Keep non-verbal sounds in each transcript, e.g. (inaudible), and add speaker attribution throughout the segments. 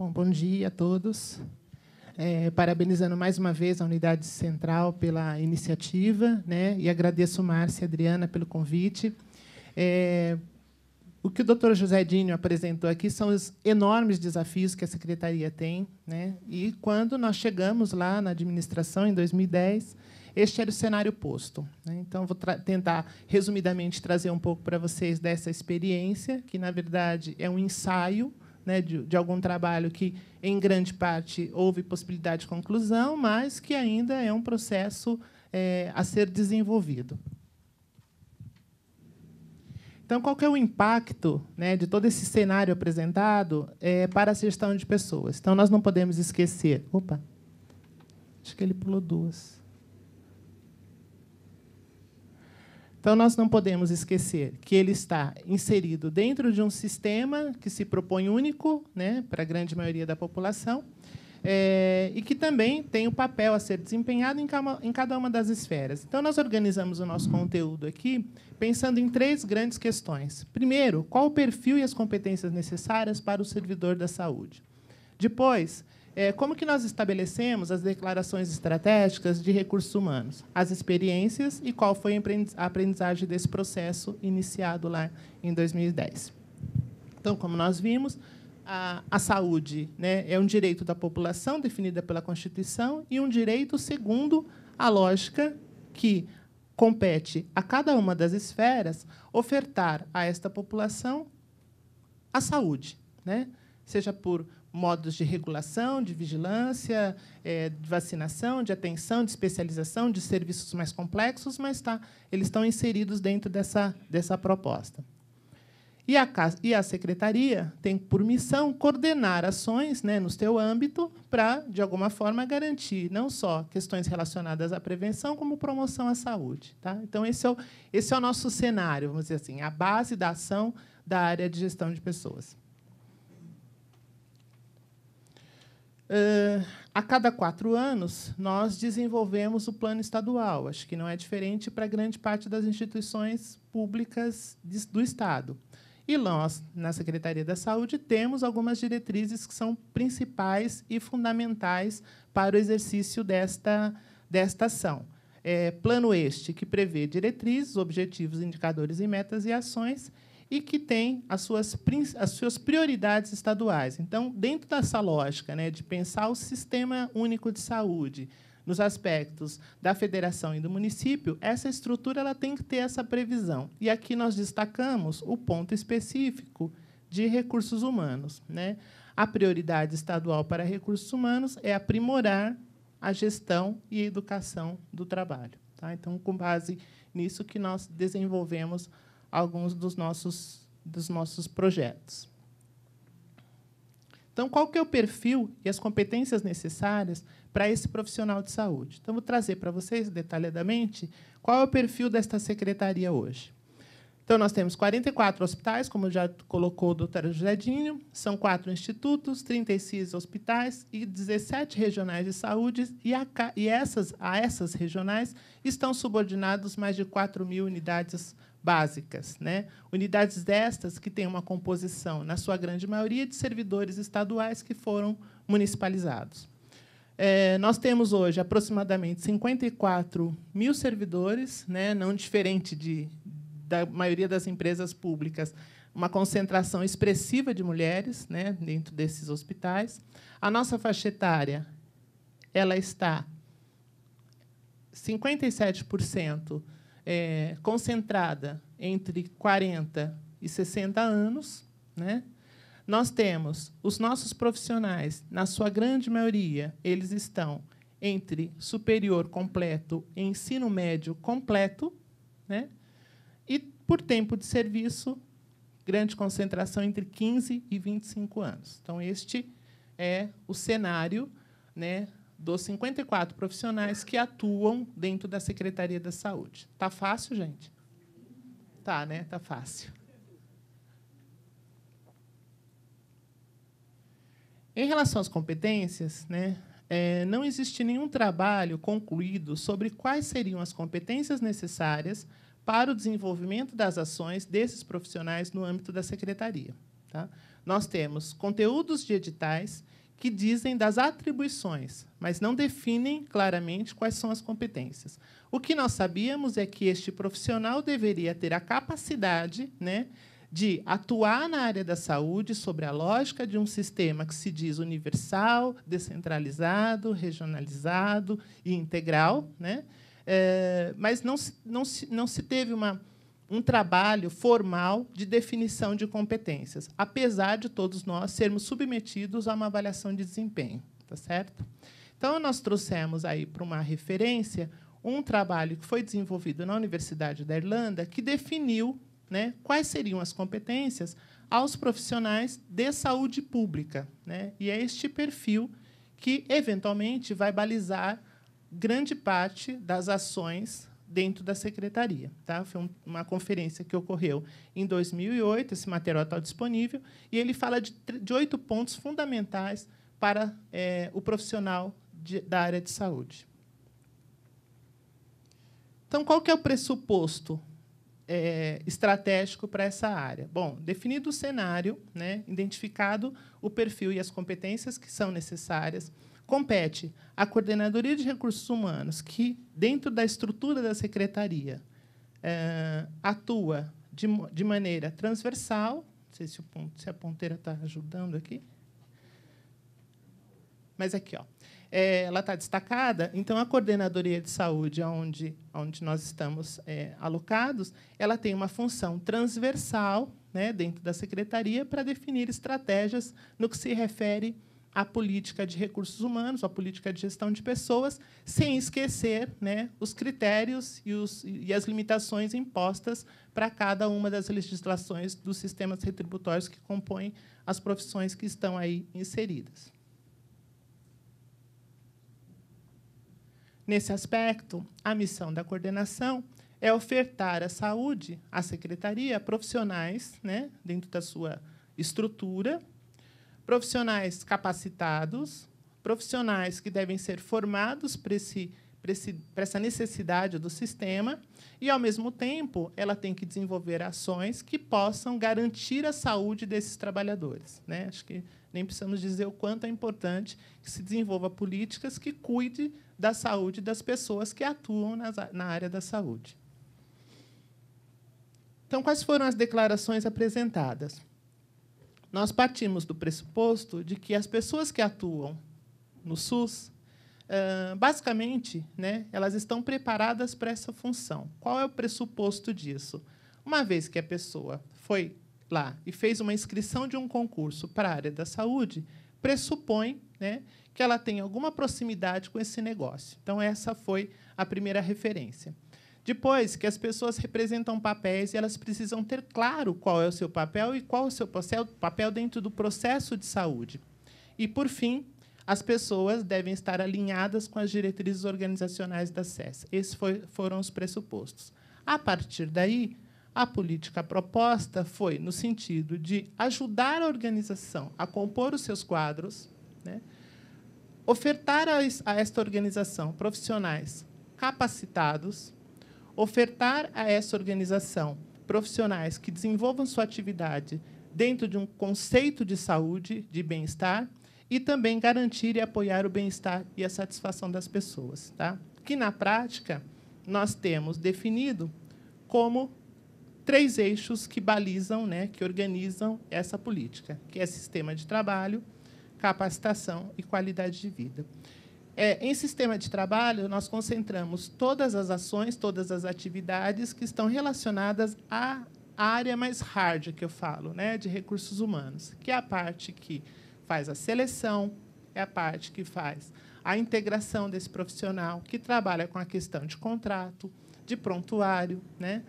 Speaker 1: Bom, bom dia a todos. É, parabenizando mais uma vez a Unidade Central pela iniciativa, né? E agradeço Márcia e Adriana pelo convite. É, o que o Dr. José Dinho apresentou aqui são os enormes desafios que a secretaria tem, né? E quando nós chegamos lá na administração em 2010, este era o cenário posto. Né? Então, vou tentar, resumidamente, trazer um pouco para vocês dessa experiência, que, na verdade, é um ensaio né, de, de, algum trabalho que, em grande parte, houve possibilidade de conclusão, mas que ainda é um processo é, a ser desenvolvido. Então, qual é o impacto né, de todo esse cenário apresentado é, para a gestão de pessoas? Então, nós não podemos esquecer. Opa! Acho que ele pulou duas. Então, nós não podemos esquecer que ele está inserido dentro de um sistema que se propõe único né, para a grande maioria da população é, e que também tem o um papel a ser desempenhado em, em cada uma das esferas. Então, nós organizamos o nosso conteúdo aqui pensando em três grandes questões. Primeiro, qual o perfil e as competências necessárias para o servidor da saúde? Depois, é, como que nós estabelecemos as declarações estratégicas de recursos humanos, as experiências e qual foi a aprendizagem desse processo iniciado lá em 2010. Então, como nós vimos, a, a saúde né, é um direito da população definida pela Constituição e um direito segundo a lógica que compete a cada uma das esferas ofertar a esta população a saúde, né? seja por modos de regulação, de vigilância, é, de vacinação, de atenção, de especialização, de serviços mais complexos, mas tá, eles estão inseridos dentro dessa, dessa proposta. E a, e a secretaria tem por missão coordenar ações né, no seu âmbito para, de alguma forma, garantir não só questões relacionadas à prevenção, como promoção à saúde. Tá? Então, esse é, o, esse é o nosso cenário, vamos dizer assim, a base da ação da área de gestão de pessoas. Ah, a cada quatro anos, nós desenvolvemos o plano estadual. Acho que não é diferente para grande parte das instituições públicas do Estado. E nós, na Secretaria da Saúde, temos algumas diretrizes que são principais e fundamentais para o exercício desta, desta ação. É, plano este, que prevê diretrizes, objetivos, indicadores e metas e ações, e que tem as suas, as suas prioridades estaduais. Então, dentro dessa lógica né, de pensar o sistema único de saúde nos aspectos da federação e do município, essa estrutura ela tem que ter essa previsão. E aqui nós destacamos o ponto específico de recursos humanos. Né? A prioridade estadual para recursos humanos é aprimorar a gestão e a educação do trabalho. Tá? Então, com base nisso que nós desenvolvemos alguns dos nossos, dos nossos projetos. Então, qual que é o perfil e as competências necessárias para esse profissional de saúde? Então, vou trazer para vocês detalhadamente qual é o perfil desta secretaria hoje. Então, nós temos 44 hospitais, como já colocou o doutor José Dinho, são quatro institutos, 36 hospitais e 17 regionais de saúde, e, a, e essas, a essas regionais estão subordinados mais de 4 mil unidades básicas, né? Unidades destas que têm uma composição, na sua grande maioria, de servidores estaduais que foram municipalizados. É, nós temos hoje aproximadamente 54 mil servidores, né? Não diferente de da maioria das empresas públicas, uma concentração expressiva de mulheres, né? Dentro desses hospitais, a nossa faixa etária ela está 57% é, concentrada entre 40 e 60 anos, né? Nós temos os nossos profissionais, na sua grande maioria, eles estão entre superior completo e ensino médio completo, né? E por tempo de serviço, grande concentração entre 15 e 25 anos. Então este é o cenário, né, dos 54 profissionais que atuam dentro da Secretaria da Saúde. Tá fácil, gente? Tá, né? Tá fácil. Em relação às competências, né, é, não existe nenhum trabalho concluído sobre quais seriam as competências necessárias para o desenvolvimento das ações desses profissionais no âmbito da secretaria. Tá? Nós temos conteúdos de editais que dizem das atribuições, mas não definem claramente quais são as competências. O que nós sabíamos é que este profissional deveria ter a capacidade né, de atuar na área da saúde sobre a lógica de um sistema que se diz universal, descentralizado, regionalizado e integral, né? É, mas não se, não, se, não se teve uma um trabalho formal de definição de competências, apesar de todos nós sermos submetidos a uma avaliação de desempenho, tá certo? Então nós trouxemos aí para uma referência um trabalho que foi desenvolvido na Universidade da Irlanda que definiu, né, quais seriam as competências aos profissionais de saúde pública, né? E é este perfil que eventualmente vai balizar grande parte das ações dentro da secretaria. Tá? Foi um, uma conferência que ocorreu em 2008, esse material está disponível, e ele fala de, de oito pontos fundamentais para é, o profissional de, da área de saúde. Então, qual que é o pressuposto é, estratégico para essa área? Bom, definido o cenário, né, identificado o perfil e as competências que são necessárias, compete à Coordenadoria de Recursos Humanos, que, dentro da estrutura da Secretaria, é, atua de, de maneira transversal. Não sei se, o ponto, se a ponteira está ajudando aqui. Mas aqui, ó. É, ela está destacada. Então, a Coordenadoria de Saúde, onde onde nós estamos é, alocados, ela tem uma função transversal né, dentro da secretaria para definir estratégias no que se refere à política de recursos humanos, à política de gestão de pessoas, sem esquecer né, os critérios e, os, e as limitações impostas para cada uma das legislações dos sistemas retributórios que compõem as profissões que estão aí inseridas. Nesse aspecto, a missão da coordenação é ofertar à saúde, à secretaria, profissionais, né, dentro da sua estrutura, profissionais capacitados, profissionais que devem ser formados para, esse, para, esse, para essa necessidade do sistema, e, ao mesmo tempo, ela tem que desenvolver ações que possam garantir a saúde desses trabalhadores. Né? Acho que nem precisamos dizer o quanto é importante que se desenvolva políticas que cuide da saúde das pessoas que atuam na área da saúde. Então, quais foram as declarações apresentadas? Nós partimos do pressuposto de que as pessoas que atuam no SUS, basicamente, né, elas estão preparadas para essa função. Qual é o pressuposto disso? Uma vez que a pessoa foi lá e fez uma inscrição de um concurso para a área da saúde, pressupõe né, que ela tem alguma proximidade com esse negócio. Então, essa foi a primeira referência. Depois, que as pessoas representam papéis e elas precisam ter claro qual é o seu papel e qual é o seu papel dentro do processo de saúde. E, por fim, as pessoas devem estar alinhadas com as diretrizes organizacionais da SES. Esses foi, foram os pressupostos. A partir daí, a política proposta foi no sentido de ajudar a organização a compor os seus quadros, né? Ofertar a esta organização profissionais capacitados, ofertar a essa organização profissionais que desenvolvam sua atividade dentro de um conceito de saúde, de bem-estar, e também garantir e apoiar o bem-estar e a satisfação das pessoas. Tá? Que, na prática, nós temos definido como três eixos que balizam, né, que organizam essa política, que é sistema de trabalho, capacitação e qualidade de vida. É, em sistema de trabalho, nós concentramos todas as ações, todas as atividades que estão relacionadas à área mais hard que eu falo, né, de recursos humanos, que é a parte que faz a seleção, é a parte que faz a integração desse profissional, que trabalha com a questão de contrato, de prontuário, né?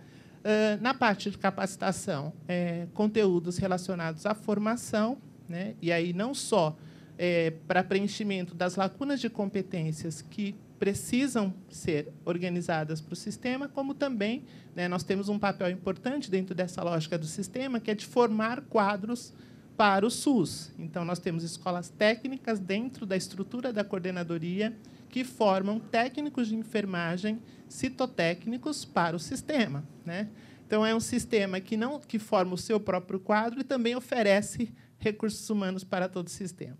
Speaker 1: Ah, na parte de capacitação, é, conteúdos relacionados à formação né? E aí, não só é, para preenchimento das lacunas de competências que precisam ser organizadas para o sistema, como também né, nós temos um papel importante dentro dessa lógica do sistema, que é de formar quadros para o SUS. Então, nós temos escolas técnicas dentro da estrutura da coordenadoria que formam técnicos de enfermagem citotécnicos para o sistema. Né? Então é um sistema que não que forma o seu próprio quadro e também oferece recursos humanos para todo o sistema.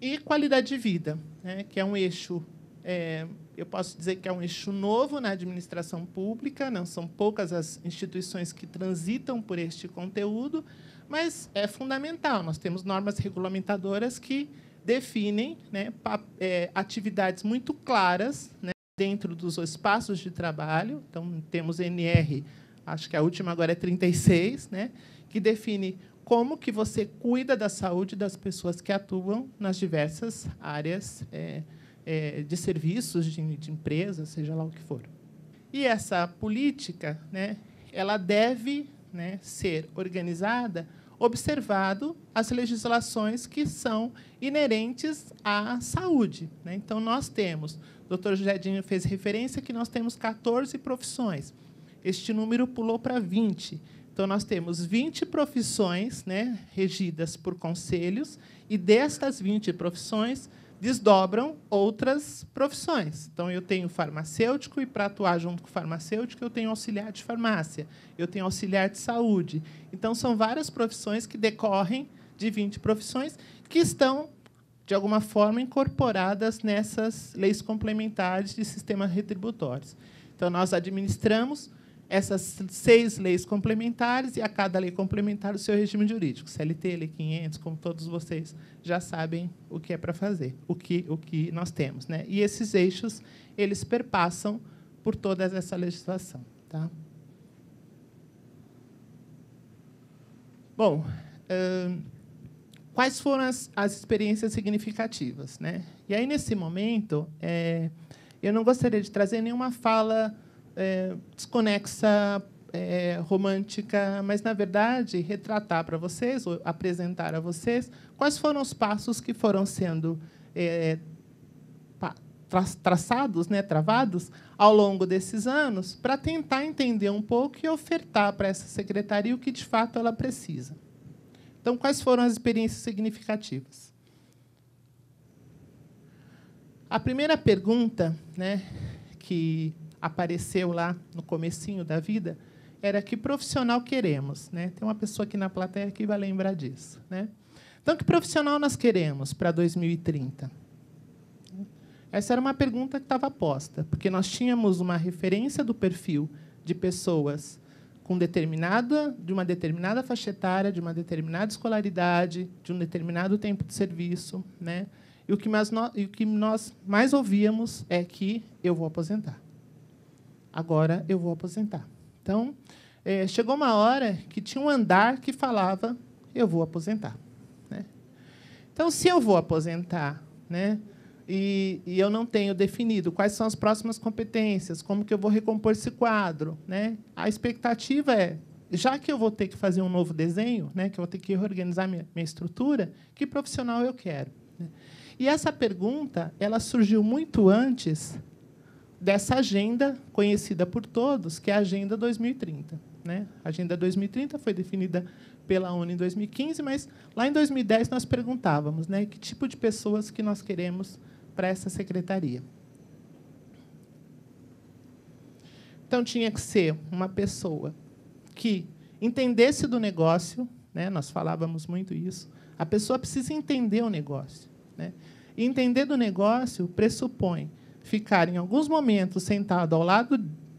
Speaker 1: E qualidade de vida, né, que é um eixo, é, eu posso dizer que é um eixo novo na administração pública, não são poucas as instituições que transitam por este conteúdo, mas é fundamental. Nós temos normas regulamentadoras que definem né, é, atividades muito claras né, dentro dos espaços de trabalho. Então, temos NR acho que a última agora é 36, né, que define como que você cuida da saúde das pessoas que atuam nas diversas áreas é, é, de serviços, de, de empresas, seja lá o que for. E essa política, né, ela deve né, ser organizada observado as legislações que são inerentes à saúde. Né? Então, nós temos, o doutor José fez referência que nós temos 14 profissões este número pulou para 20. Então, nós temos 20 profissões né, regidas por conselhos, e destas 20 profissões desdobram outras profissões. Então, eu tenho farmacêutico, e para atuar junto com o farmacêutico, eu tenho auxiliar de farmácia, eu tenho auxiliar de saúde. Então, são várias profissões que decorrem de 20 profissões que estão, de alguma forma, incorporadas nessas leis complementares de sistemas retributórios. Então, nós administramos essas seis leis complementares e a cada lei complementar o seu regime jurídico, CLT, Lei 500, como todos vocês já sabem o que é para fazer, o que o que nós temos, né? E esses eixos eles perpassam por toda essa legislação, tá? Bom, quais foram as, as, experiências significativas, né? E aí nesse momento, é, eu não gostaria de trazer nenhuma fala é, desconexa, é, romântica, mas, na verdade, retratar para vocês, ou apresentar a vocês, quais foram os passos que foram sendo é, traçados, né, travados, ao longo desses anos, para tentar entender um pouco e ofertar para essa secretaria o que, de fato, ela precisa. Então, quais foram as experiências significativas? A primeira pergunta né, que apareceu lá no comecinho da vida era que profissional queremos, né? Tem uma pessoa aqui na plateia que vai lembrar disso, né? Então que profissional nós queremos para 2030? Essa era uma pergunta que estava posta, porque nós tínhamos uma referência do perfil de pessoas com determinada, de uma determinada faixa etária, de uma determinada escolaridade, de um determinado tempo de serviço, né? E o que mais nós, o que nós mais ouvíamos é que eu vou aposentar agora eu vou aposentar. Então, é, chegou uma hora que tinha um andar que falava, eu vou aposentar. Né? Então, se eu vou aposentar, né, e, e, eu não tenho definido quais são as próximas competências, como que eu vou recompor esse quadro, né, a expectativa é, já que eu vou ter que fazer um novo desenho, né, que eu vou ter que reorganizar minha, minha estrutura, que profissional eu quero? Né? E essa pergunta ela surgiu muito antes dessa agenda conhecida por todos, que é a Agenda 2030. Né? A Agenda 2030 foi definida pela ONU em 2015, mas lá em 2010 nós perguntávamos né, que tipo de pessoas que nós queremos para essa secretaria. Então, tinha que ser uma pessoa que entendesse do negócio, né? nós falávamos muito isso, a pessoa precisa entender o negócio. Né? E entender do negócio pressupõe ficar em alguns momentos sentado ao lado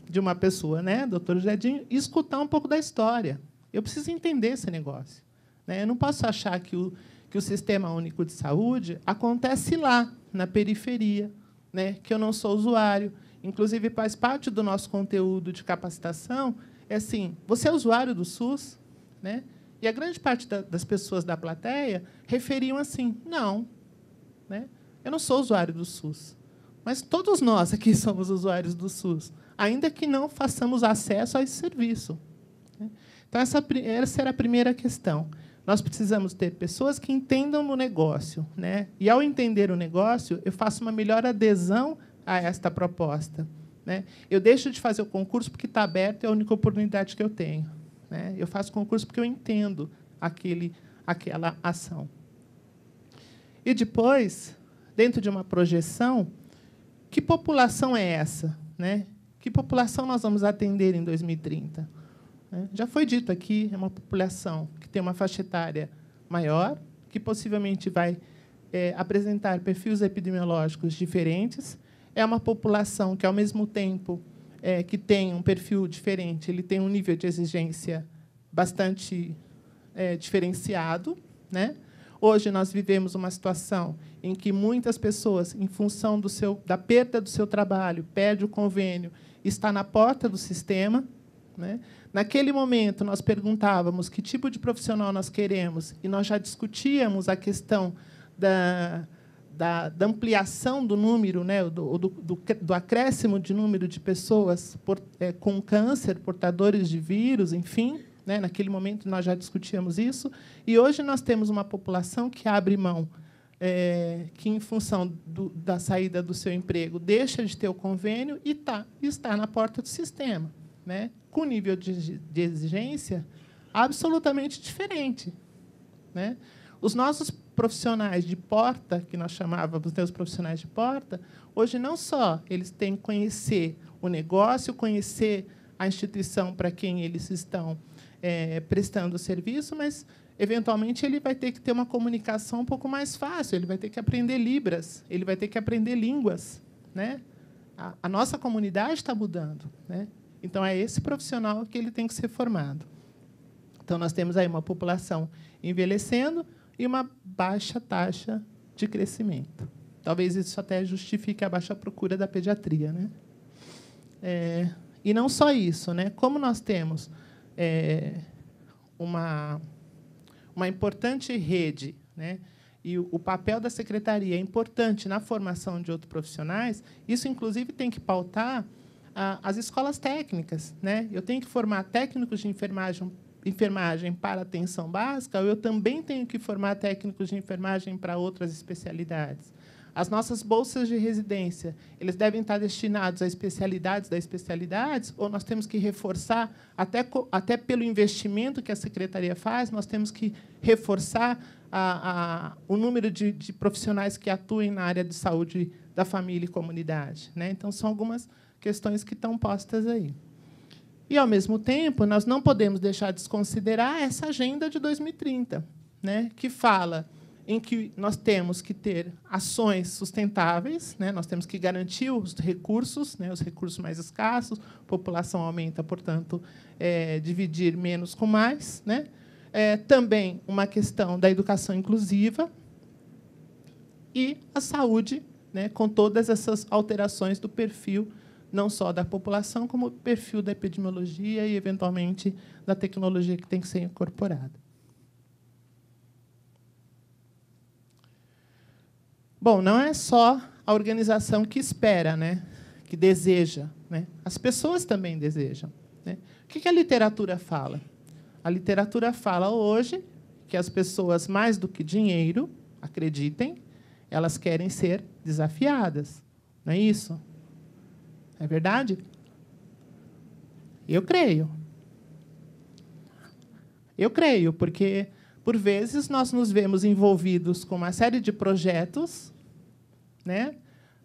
Speaker 1: de uma pessoa, né, doutor Jardim, e escutar um pouco da história. Eu preciso entender esse negócio. Né? Eu não posso achar que o, que o Sistema Único de Saúde acontece lá, na periferia, né? que eu não sou usuário. Inclusive, faz parte do nosso conteúdo de capacitação. É assim, você é usuário do SUS, né? e a grande parte da, das pessoas da plateia referiam assim, não, né? eu não sou usuário do SUS. Mas todos nós aqui (laughs) somos usuários do SUS, ainda que não façamos acesso a esse serviço. Né? Então, essa, essa era a primeira questão. Nós precisamos ter pessoas que entendam o negócio. Né? E, ao entender o negócio, eu faço uma melhor adesão a esta proposta. Né? Eu deixo de fazer o concurso porque está aberto, é a única oportunidade que eu tenho. Né? Eu faço concurso porque eu entendo aquele, aquela ação. E depois, dentro de uma projeção, que população é essa? Né? Que população nós vamos atender em 2030? Né? Já foi dito aqui, é uma população que tem uma faixa etária maior, que possivelmente vai é, apresentar perfis epidemiológicos diferentes. É uma população que, ao mesmo tempo é, que tem um perfil diferente, ele tem um nível de exigência bastante é, diferenciado. Né? Hoje nós vivemos uma situação em que muitas pessoas, em função do seu, da perda do seu trabalho, perde o convênio, está na porta do sistema. Né? Naquele momento, nós perguntávamos que tipo de profissional nós queremos e nós já discutíamos a questão da, da, da ampliação do número, né, do, do, do, do acréscimo de número de pessoas por, é, com câncer, portadores de vírus, enfim. Né? Naquele momento, nós já discutíamos isso. E hoje nós temos uma população que abre mão é, que, em função do, da saída do seu emprego, deixa de ter o convênio e tá, está na porta do sistema, né? com nível de, de exigência absolutamente diferente. Né? Os nossos profissionais de porta, que nós chamávamos de né, profissionais de porta, hoje não só eles têm que conhecer o negócio, conhecer a instituição para quem eles estão é, prestando o serviço, mas eventualmente ele vai ter que ter uma comunicação um pouco mais fácil, ele vai ter que aprender libras, ele vai ter que aprender línguas, né? A, a nossa comunidade está mudando, né? Então é esse profissional que ele tem que ser formado. Então nós temos aí uma população envelhecendo e uma baixa taxa de crescimento. Talvez isso até justifique a baixa procura da pediatria, né? É, e não só isso, né? Como nós temos é, uma uma importante rede, né? e o papel da secretaria é importante na formação de outros profissionais, isso, inclusive, tem que pautar ah, as escolas técnicas. Né? Eu tenho que formar técnicos de enfermagem, enfermagem para atenção básica, ou eu também tenho que formar técnicos de enfermagem para outras especialidades. As nossas bolsas de residência, eles devem estar destinados a especialidades das especialidades ou nós temos que reforçar até até pelo investimento que a secretaria faz, nós temos que reforçar a, a, o número de, de, profissionais que atuem na área de saúde da família e comunidade, né? Então são algumas questões que estão postas aí. E ao mesmo tempo, nós não podemos deixar de desconsiderar essa agenda de 2030, né? Que fala em que nós temos que ter ações sustentáveis, né? nós temos que garantir os recursos, né? os recursos mais escassos, a população aumenta, portanto, é, dividir menos com mais. Né? É, também uma questão da educação inclusiva e a saúde, né? com todas essas alterações do perfil, não só da população, como o perfil da epidemiologia e, eventualmente, da tecnologia que tem que ser incorporada. Bom, não é só a organização que espera, né? que deseja. Né? As pessoas também desejam. Né? O que a literatura fala? A literatura fala hoje que as pessoas, mais do que dinheiro, acreditem, elas querem ser desafiadas. Não é isso? É verdade? Eu creio. Eu creio, porque, por vezes, nós nos vemos envolvidos com uma série de projetos né?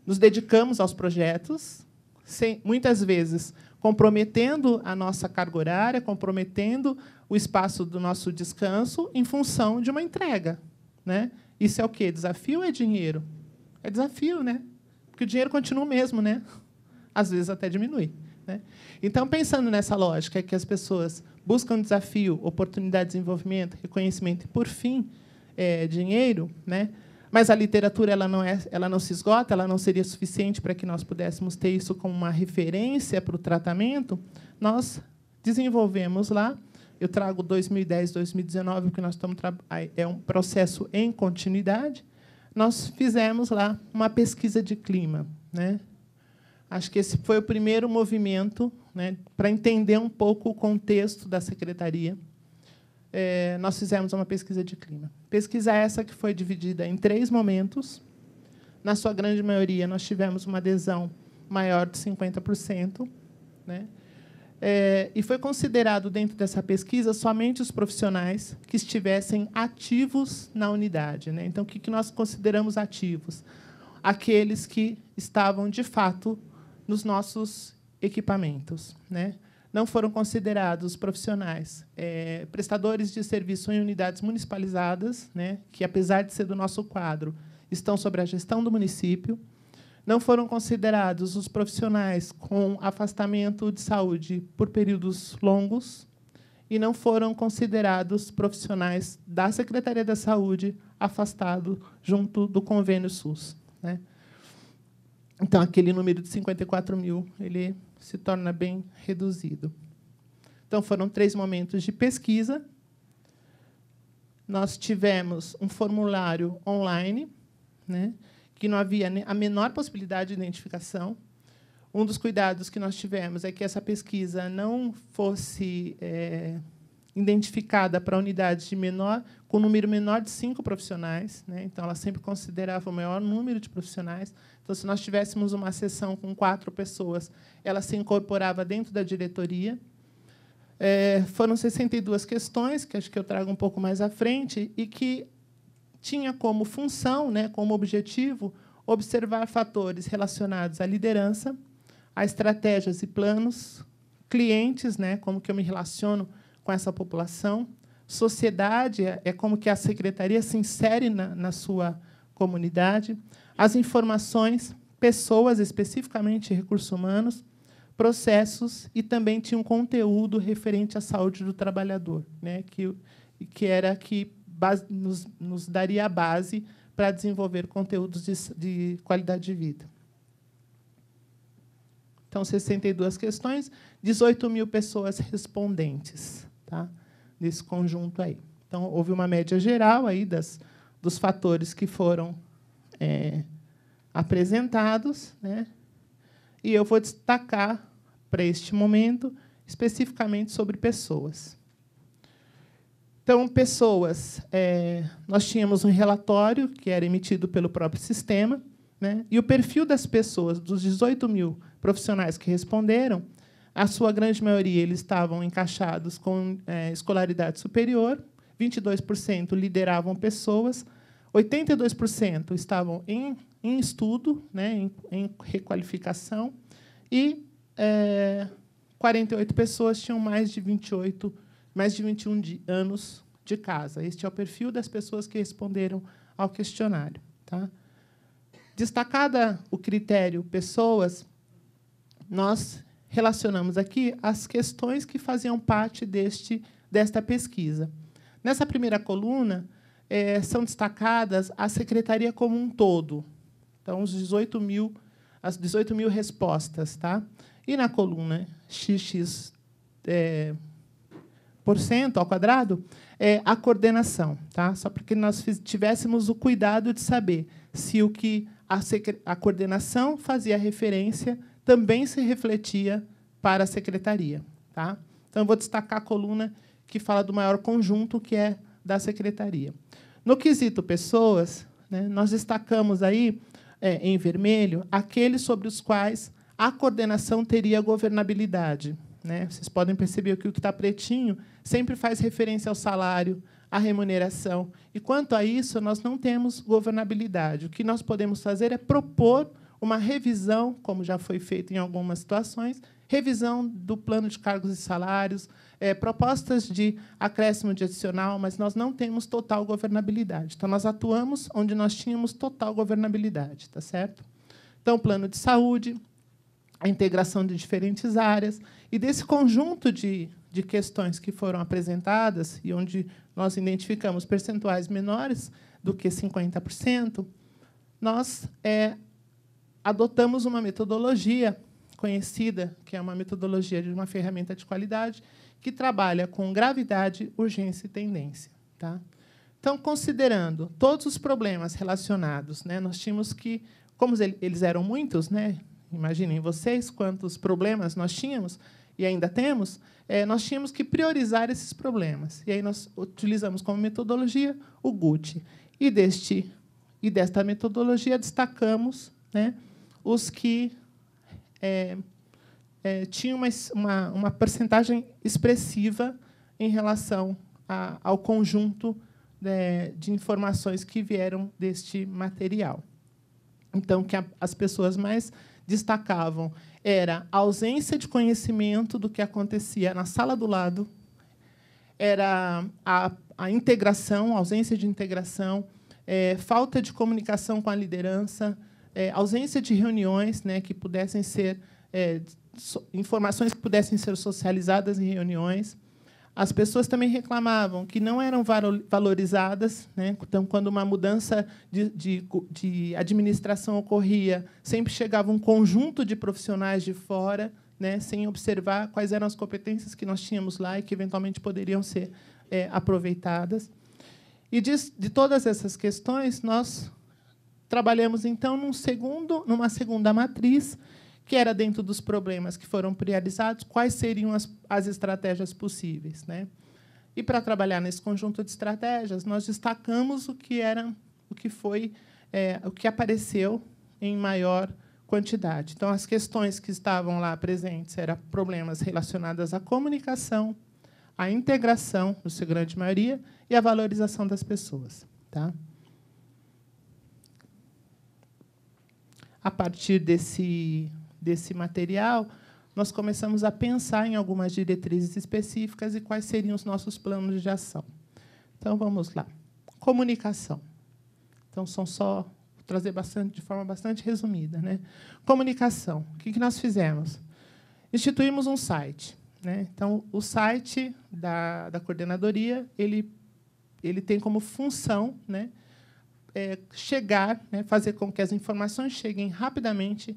Speaker 1: Nos dedicamos aos projetos, sem, muitas vezes comprometendo a nossa carga horária, comprometendo o espaço do nosso descanso em função de uma entrega, né? Isso é o quê? Desafio ou é dinheiro? É desafio, né? Porque o dinheiro continua o mesmo, né? Às vezes até diminui. Né? Então, pensando nessa lógica que as pessoas buscam desafio, oportunidade de desenvolvimento, reconhecimento e, por fim, é, dinheiro, né? Mas a literatura ela não, é, ela não se esgota, ela não seria suficiente para que nós pudéssemos ter isso como uma referência para o tratamento. Nós desenvolvemos lá eu trago 2010, 2019, porque nós estamos é um processo em continuidade. Nós fizemos lá uma pesquisa de clima, né? Acho que esse foi o primeiro movimento, né, para entender um pouco o contexto da secretaria é, nós fizemos uma pesquisa de clima. Pesquisa essa que foi dividida em três momentos. Na sua grande maioria, nós tivemos uma adesão maior de 50%. Né? É, e foi considerado dentro dessa pesquisa somente os profissionais que estivessem ativos na unidade. Né? Então, o que, que nós consideramos ativos? Aqueles que estavam, de fato, nos nossos equipamentos. Né? não foram considerados profissionais é, prestadores de serviço em unidades municipalizadas, né, que, apesar de ser do nosso quadro, estão sob a gestão do município. Não foram considerados os profissionais com afastamento de saúde por períodos longos e não foram considerados profissionais da Secretaria da Saúde afastado junto do convênio SUS. Né? Então, aquele número de 54 mil ele se torna bem reduzido. Então, foram três momentos de pesquisa. Nós tivemos um formulário online, né, que não havia a menor possibilidade de identificação. Um dos cuidados que nós tivemos é que essa pesquisa não fosse é, identificada para unidades de menor, com número menor de cinco profissionais. Né? Então, ela sempre considerava o maior número de profissionais, então, se nós tivéssemos uma sessão com quatro pessoas, ela se incorporava dentro da diretoria. É, foram 62 questões, que acho que eu trago um pouco mais à frente, e que tinha como função, né, como objetivo, observar fatores relacionados à liderança, a estratégias e planos, clientes, né, como que eu me relaciono com essa população, sociedade, é, é como que a secretaria se insere na, na sua comunidade, as informações, pessoas, especificamente recursos humanos, processos e também tinha um conteúdo referente à saúde do trabalhador, né, que, que era que base, nos, nos daria a base para desenvolver conteúdos de, de qualidade de vida. Então, 62 questões, 18 mil pessoas respondentes tá, nesse conjunto aí. Então, houve uma média geral aí das, dos fatores que foram é, apresentados, né? e eu vou destacar para este momento especificamente sobre pessoas. Então, pessoas, é, nós tínhamos um relatório que era emitido pelo próprio sistema, né? e o perfil das pessoas, dos 18 mil profissionais que responderam, a sua grande maioria eles estavam encaixados com é, escolaridade superior, 22% lideravam pessoas, 82% estavam em, em estudo, né, em, em requalificação, e é, 48 pessoas tinham mais de 28, mais de 21 de, anos de casa. Este é o perfil das pessoas que responderam ao questionário. Tá? Destacada o critério pessoas, nós relacionamos aqui as questões que faziam parte deste desta pesquisa. Nessa primeira coluna, é, são destacadas a secretaria como um todo. Então, os 18 mil, as 18 mil respostas. Tá? E na coluna XX é, por cento ao quadrado é a coordenação. Tá? Só para que nós tivéssemos o cuidado de saber se o que a, a coordenação fazia referência também se refletia para a secretaria. Tá? Então, eu vou destacar a coluna que fala do maior conjunto, que é da secretaria. No quesito pessoas, né, nós destacamos aí, é, em vermelho, aqueles sobre os quais a coordenação teria governabilidade. Né? Vocês podem perceber que o que está pretinho sempre faz referência ao salário, à remuneração. E quanto a isso, nós não temos governabilidade. O que nós podemos fazer é propor uma revisão, como já foi feito em algumas situações, revisão do plano de cargos e salários, é, propostas de acréscimo de adicional, mas nós não temos total governabilidade. Então, nós atuamos onde nós tínhamos total governabilidade, tá certo? Então, plano de saúde, a integração de diferentes áreas, e desse conjunto de, de questões que foram apresentadas, e onde nós identificamos percentuais menores do que 50%, nós é, adotamos uma metodologia conhecida, que é uma metodologia de uma ferramenta de qualidade que trabalha com gravidade, urgência e tendência. Tá? Então, considerando todos os problemas relacionados, né, nós tínhamos que, como eles eram muitos, né, imaginem vocês quantos problemas nós tínhamos e ainda temos, é, nós tínhamos que priorizar esses problemas. E aí nós utilizamos como metodologia o GUT. E, deste, e desta metodologia destacamos né, os que é, é, tinha uma, uma, uma, percentagem expressiva em relação a, ao conjunto de, né, de informações que vieram deste material. Então, que a, as pessoas mais destacavam era a ausência de conhecimento do que acontecia na sala do lado, era a, a integração, ausência de integração, é, falta de comunicação com a liderança, é, ausência de reuniões né, que pudessem ser é, so, informações que pudessem ser socializadas em reuniões. As pessoas também reclamavam que não eram valorizadas. Né? Então, quando uma mudança de, de, de, administração ocorria, sempre chegava um conjunto de profissionais de fora, né? sem observar quais eram as competências que nós tínhamos lá e que eventualmente poderiam ser é, aproveitadas. E de, de todas essas questões, nós Trabalhamos então num segundo, numa segunda matriz, que era dentro dos problemas que foram priorizados, quais seriam as, as estratégias possíveis, né? E para trabalhar nesse conjunto de estratégias, nós destacamos o que era, o que foi, é, o que apareceu em maior quantidade. Então, as questões que estavam lá presentes eram problemas relacionados à comunicação, à integração, no sua grande maioria, e à valorização das pessoas, tá? a partir desse, desse material, nós começamos a pensar em algumas diretrizes específicas e quais seriam os nossos planos de ação. Então, vamos lá. Comunicação. Então, são só vou trazer bastante, de forma bastante resumida. Né? Comunicação. O que nós fizemos? Instituímos um site. Né? Então, o site da, da coordenadoria ele, ele tem como função né, é, chegar, né, fazer com que as informações cheguem rapidamente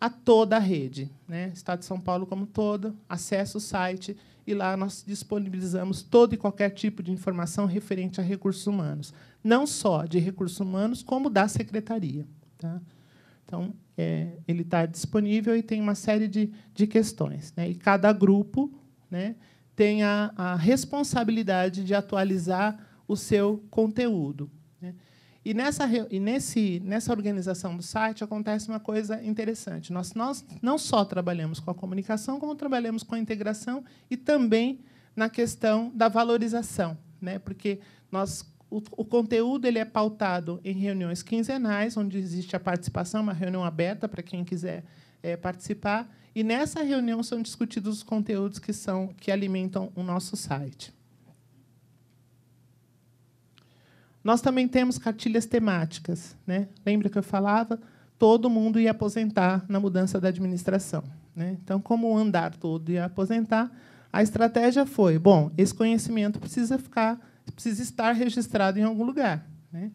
Speaker 1: a toda a rede, né? Estado de São Paulo como todo, acessa o site e lá nós disponibilizamos todo e qualquer tipo de informação referente a recursos humanos, não só de recursos humanos como da secretaria, tá? Então é, ele está disponível e tem uma série de, de questões, né? E cada grupo, né, tem a, a responsabilidade de atualizar o seu conteúdo. E nessa, e nesse, nessa organização do site acontece uma coisa interessante. Nós, nós não só trabalhamos com a comunicação, como trabalhamos com a integração e também na questão da valorização, né? Porque nós o, o conteúdo ele é pautado em reuniões quinzenais, onde existe a participação, uma reunião aberta para quem quiser é, participar. E nessa reunião são discutidos os conteúdos que são que alimentam o nosso site. Nós também temos cartilhas temáticas. Né? Lembra que eu falava? Todo mundo ia aposentar na mudança da administração. Né? Então, como andar todo ia aposentar, a estratégia foi: bom, esse conhecimento precisa ficar, precisa estar registrado em algum lugar. Né?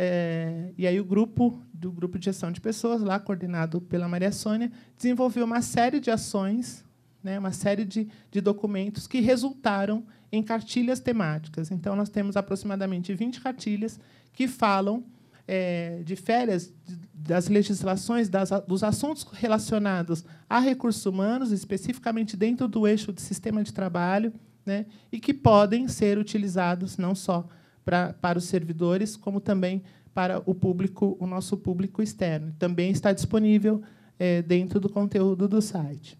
Speaker 1: É, e aí o grupo do grupo de gestão de pessoas lá, coordenado pela Maria Sônia, desenvolveu uma série de ações, né, uma série de, de documentos que resultaram em cartilhas temáticas. Então, nós temos aproximadamente 20 cartilhas que falam é, de férias de, das legislações, das, dos assuntos relacionados a recursos humanos, especificamente dentro do eixo de sistema de trabalho, né, e que podem ser utilizados não só pra, para os servidores, como também para o público, o nosso público externo. Também está disponível é, dentro do conteúdo do site.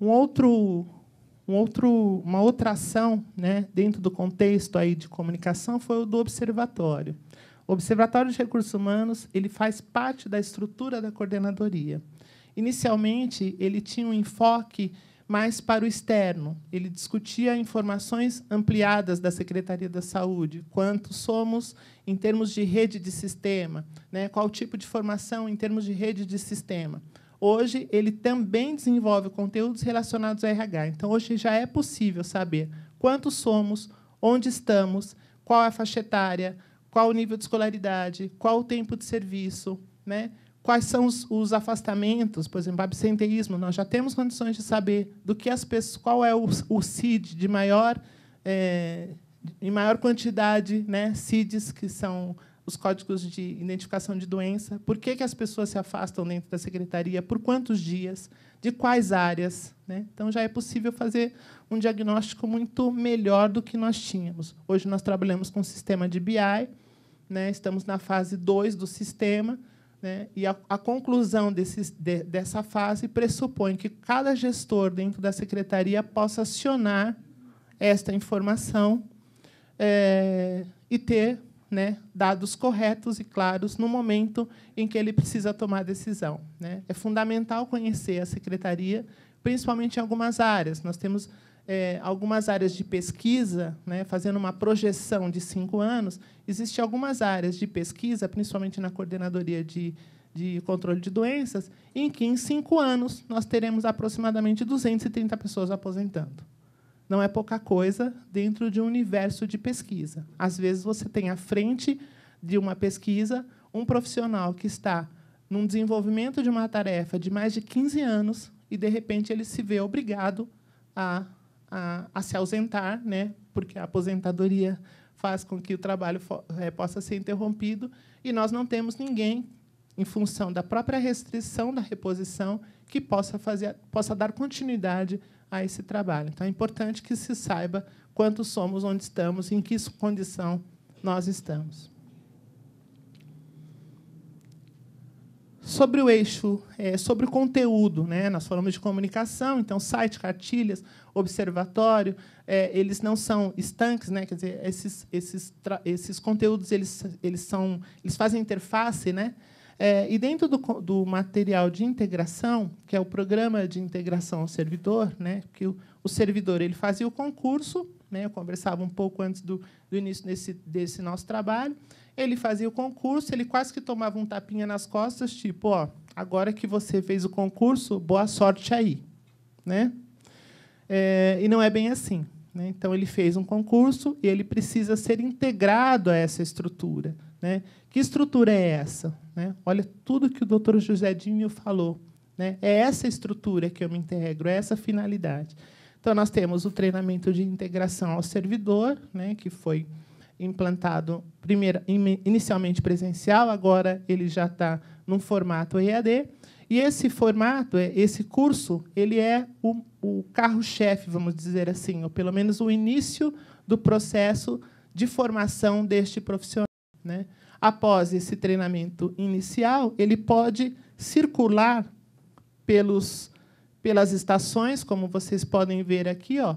Speaker 1: Um outro, um outro, uma outra ação, né, dentro do contexto aí de comunicação, foi o do observatório. O Observatório de Recursos Humanos ele faz parte da estrutura da coordenadoria. Inicialmente, ele tinha um enfoque mais para o externo. Ele discutia informações ampliadas da Secretaria da Saúde, quanto somos em termos de rede de sistema, né? qual tipo de formação em termos de rede de sistema. Hoje, ele também desenvolve conteúdos relacionados a RH. Então, hoje já é possível saber quantos somos, onde estamos, qual a faixa etária, qual o nível de escolaridade, qual o tempo de serviço, né? quais são os, os, afastamentos, por exemplo, absenteísmo. Nós já temos condições de saber do que as pessoas, qual é o, o CID de maior, é, eh, em maior quantidade, né? CIDs que são os códigos de identificação de doença, por que, que as pessoas se afastam dentro da secretaria, por quantos dias, de quais áreas. Né? Então, já é possível fazer um diagnóstico muito melhor do que nós tínhamos. Hoje, nós trabalhamos com o sistema de BI, né? estamos na fase 2 do sistema, né? e a, a conclusão desse, de, dessa fase pressupõe que cada gestor dentro da secretaria possa acionar esta informação é, e ter né, dados corretos e claros no momento em que ele precisa tomar decisão. Né? É fundamental conhecer a secretaria, principalmente em algumas áreas. Nós temos é, algumas áreas de pesquisa, né, fazendo uma projeção de cinco anos, existem algumas áreas de pesquisa, principalmente na coordenadoria de, de controle de doenças, em que, em cinco anos, nós teremos aproximadamente 230 pessoas aposentando não é pouca coisa dentro de um universo de pesquisa. Às vezes você tem à frente de uma pesquisa um profissional que está num desenvolvimento de uma tarefa de mais de 15 anos e de repente ele se vê obrigado a, a, a se ausentar, né? Porque a aposentadoria faz com que o trabalho é, possa ser interrompido e nós não temos ninguém em função da própria restrição da reposição que possa fazer possa dar continuidade a esse trabalho. Então, é importante que se saiba quantos somos, onde estamos, em que condição nós estamos. Sobre o eixo, é, sobre o conteúdo, né? nós falamos de comunicação, então site, cartilhas, observatório, é, eles não são estanques, né? quer dizer, esses, esses, esses conteúdos eles, eles, são, eles fazem interface, né? É, e dentro do, do, material de integração, que é o programa de integração ao servidor, né, que o, o servidor ele fazia o concurso, né, eu conversava um pouco antes do, do início desse, desse nosso trabalho, ele fazia o concurso, ele quase que tomava um tapinha nas costas, tipo, ó, agora que você fez o concurso, boa sorte aí. Né? É, e não é bem assim. Né? Então, ele fez um concurso e ele precisa ser integrado a essa estrutura. Né? Que estrutura é essa? Né? Olha tudo que o doutor José Dinho falou. Né? É essa estrutura que eu me integro, é essa finalidade. Então, nós temos o treinamento de integração ao servidor, né, que foi implantado primeiro, inicialmente presencial, agora ele já está no formato EAD. E esse formato, é, esse curso, ele é o, o carro-chefe, vamos dizer assim, ou pelo menos o início do processo de formação deste profissional. Né? Após esse treinamento inicial, ele pode circular pelos, pelas estações, como vocês podem ver aqui. Ó.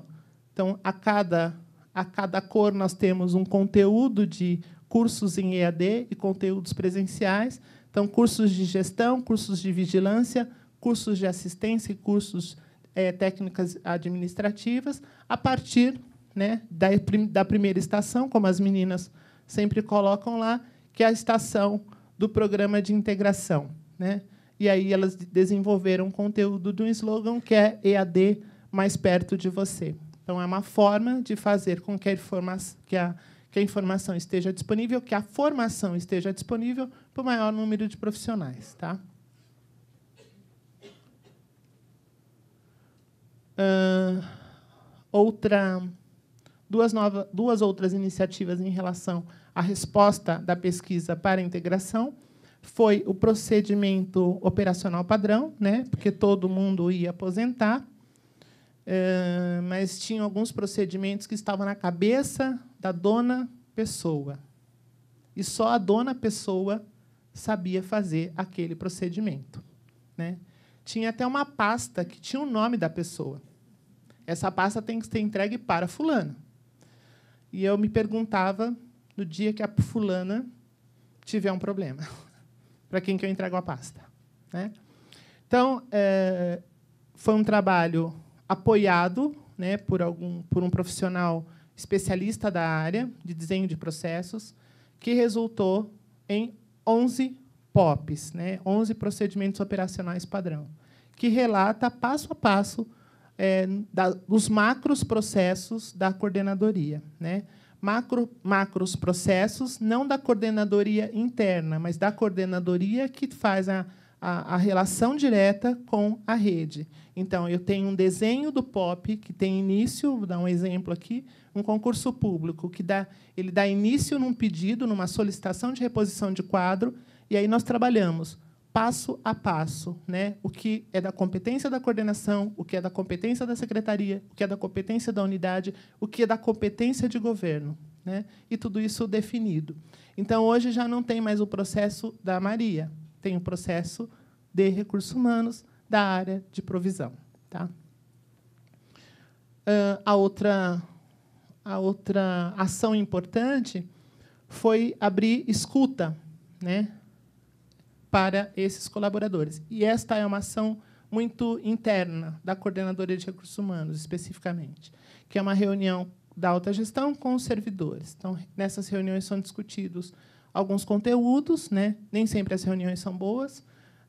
Speaker 1: Então, a cada, a cada cor, nós temos um conteúdo de cursos em EAD e conteúdos presenciais. Então, cursos de gestão, cursos de vigilância, cursos de assistência e cursos é, técnicas administrativas, a partir né, da, da primeira estação, como as meninas sempre colocam lá, que é a estação do programa de integração. Né? E aí elas desenvolveram o conteúdo de um slogan que é EAD mais perto de você. Então, é uma forma de fazer com que a, que a, que a informação esteja disponível, que a formação esteja disponível para o maior número de profissionais. Tá? Uh, outra duas, novas duas outras iniciativas em relação à resposta da pesquisa para a integração foi o procedimento operacional padrão, né, porque todo mundo ia aposentar, é, mas tinha alguns procedimentos que estavam na cabeça da dona pessoa. E só a dona pessoa sabia fazer aquele procedimento. Né? Tinha até uma pasta que tinha o nome da pessoa. Essa pasta tem que ser entregue para fulano. E eu me perguntava no dia que a fulana tiver um problema, (laughs) para quem que eu entrego a pasta. Né? Então, é, foi um trabalho apoiado né, por, algum, por um profissional especialista da área de desenho de processos, que resultou em 11 POPs, né, 11 procedimentos operacionais padrão, que relata passo a passo é, da, dos macros processos da coordenadoria. Né? Macro, macros processos não da coordenadoria interna, mas da coordenadoria que faz a, a, a, relação direta com a rede. Então, eu tenho um desenho do POP que tem início, vou dar um exemplo aqui, um concurso público que dá, ele dá início num pedido, numa solicitação de reposição de quadro, e aí nós trabalhamos passo a passo, né? O que é da competência da coordenação, o que é da competência da secretaria, o que é da competência da unidade, o que é da competência de governo, né? E tudo isso definido. Então hoje já não tem mais o processo da Maria, tem o processo de recursos humanos da área de provisão, tá? a outra a outra ação importante foi abrir escuta, né? para esses colaboradores. E esta é uma ação muito interna da coordenadora de recursos humanos, especificamente, que é uma reunião da alta gestão com os servidores. Então, nessas reuniões são discutidos alguns conteúdos, né? Nem sempre as reuniões são boas.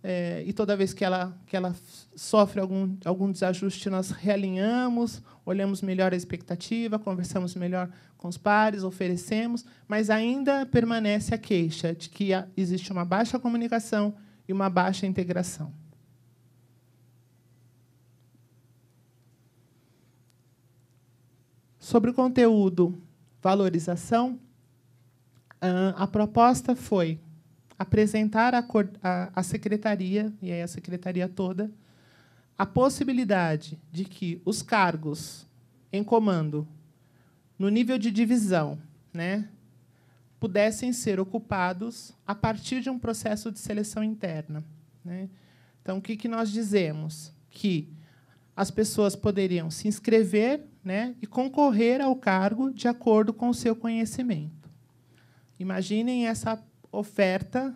Speaker 1: É, e toda vez que ela, que ela sofre algum, algum desajuste, nós realinhamos olhamos melhor a expectativa, conversamos melhor com os pares, oferecemos, mas ainda permanece a queixa de que existe uma baixa comunicação e uma baixa integração. Sobre o conteúdo valorização, a proposta foi apresentar à secretaria, e aí a secretaria toda, a possibilidade de que os cargos em comando, no nível de divisão, né, pudessem ser ocupados a partir de um processo de seleção interna. Né? Então, o que, que nós dizemos? Que as pessoas poderiam se inscrever né, e concorrer ao cargo de acordo com o seu conhecimento. Imaginem essa oferta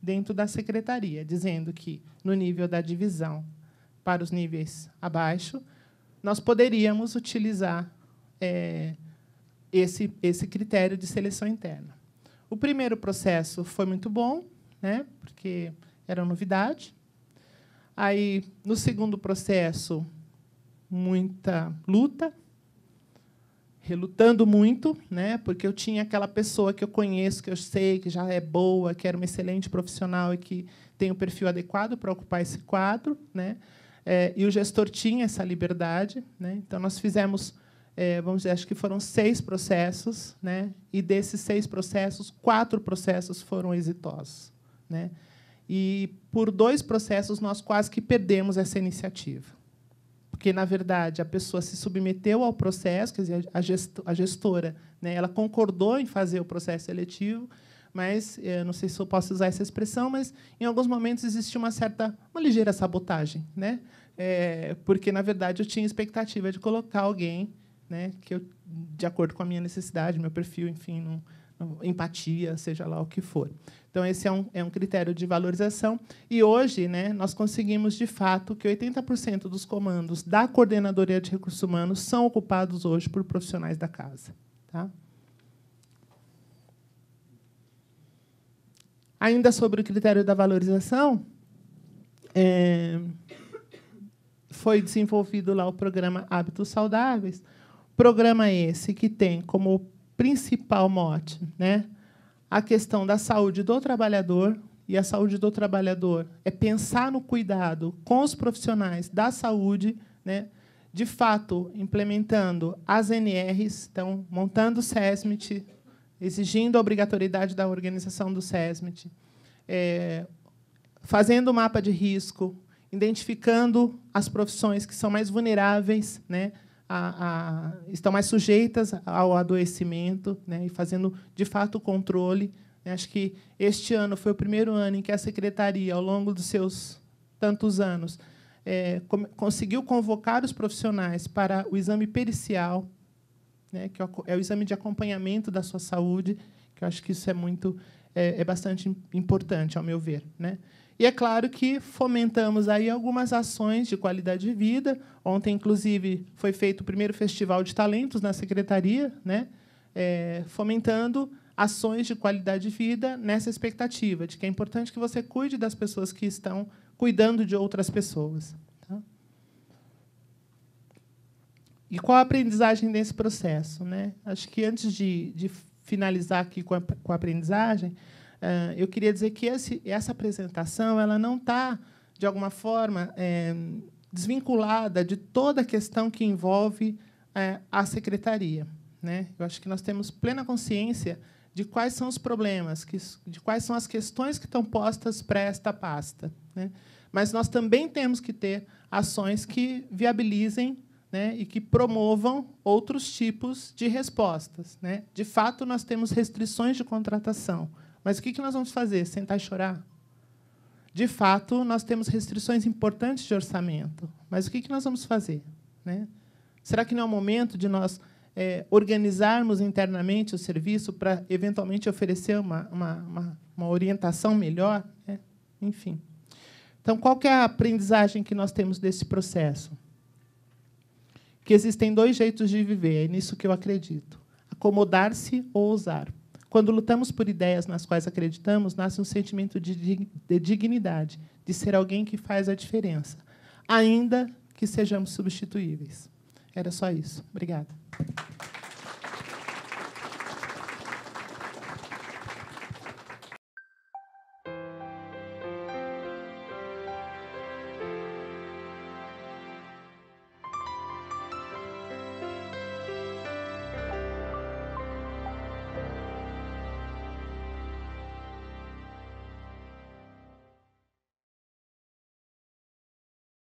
Speaker 1: dentro da secretaria, dizendo que, no nível da divisão, para os níveis abaixo, nós poderíamos utilizar é, esse, esse critério de seleção interna. O primeiro processo foi muito bom, né, porque era novidade. Aí, no segundo processo, muita luta, relutando muito, né, porque eu tinha aquela pessoa que eu conheço, que eu sei que já é boa, que era uma excelente profissional e que tem o perfil adequado para ocupar esse quadro, né? É, e o gestor tinha essa liberdade. Né? Então, nós fizemos, é, vamos dizer, acho que foram seis processos, né? e desses seis processos, quatro processos foram exitosos. Né? E, por dois processos, nós quase que perdemos essa iniciativa. Porque, na verdade, a pessoa se submeteu ao processo, quer dizer, a, gestora, né? ela concordou em fazer o processo seletivo, mas eh, não sei se eu posso usar essa expressão, mas em alguns momentos existe uma certa, uma ligeira sabotagem, né? É, porque na verdade eu tinha expectativa de colocar alguém, né, que eu, de acordo com a minha necessidade, meu perfil, enfim, não, não, empatia, seja lá o que for. Então esse é um, é um critério de valorização e hoje, né, nós conseguimos de fato que 80% dos comandos da coordenadoria de recursos humanos são ocupados hoje por profissionais da casa, tá? Ainda sobre o critério da valorização, é, foi desenvolvido lá o programa Hábitos Saudáveis, programa esse que tem como principal mote né, a questão da saúde do trabalhador, e a saúde do trabalhador é pensar no cuidado com os profissionais da saúde, né, de fato implementando as NRs, então montando o SESMIT, exigindo a obrigatoriedade da organização do SESMIT, é, fazendo o mapa de risco, identificando as profissões que são mais vulneráveis, né, a, a, estão mais sujeitas ao adoecimento, né, e fazendo de fato o controle. Acho que este ano foi o primeiro ano em que a secretaria, ao longo dos seus tantos anos, é, conseguiu convocar os profissionais para o exame pericial, né, que é o exame de acompanhamento da sua saúde, que eu acho que isso é muito é, é bastante importante, ao meu ver, né? E é claro que fomentamos aí algumas ações de qualidade de vida. Ontem, inclusive, foi feito o primeiro festival de talentos na secretaria, né? É, fomentando ações de qualidade de vida nessa expectativa de que é importante que você cuide das pessoas que estão cuidando de outras pessoas. E qual a aprendizagem desse processo? Né? Acho que antes de, de finalizar aqui com a, com a aprendizagem, uh, eu queria dizer que esse, essa apresentação ela não está, de alguma forma, é, desvinculada de toda a questão que envolve é, a secretaria. Né? Eu acho que nós temos plena consciência de quais são os problemas, de quais são as questões que estão postas para esta pasta. Né? Mas nós também temos que ter ações que viabilizem né, e que promovam outros tipos de respostas. Né? De fato, nós temos restrições de contratação. Mas o que nós vamos fazer? Sentar e chorar? De fato, nós temos restrições importantes de orçamento. Mas o que nós vamos fazer? Né? Será que não é o momento de nós é, organizarmos internamente o serviço para, eventualmente, oferecer uma, uma, uma, uma orientação melhor? Né? Enfim. Então, qual é a aprendizagem que nós temos desse processo? que existem dois jeitos de viver, é nisso que eu acredito: acomodar-se ou ousar. Quando lutamos por ideias nas quais acreditamos, nasce um sentimento de dignidade, de ser alguém que faz a diferença, ainda que sejamos substituíveis. Era só isso. Obrigada.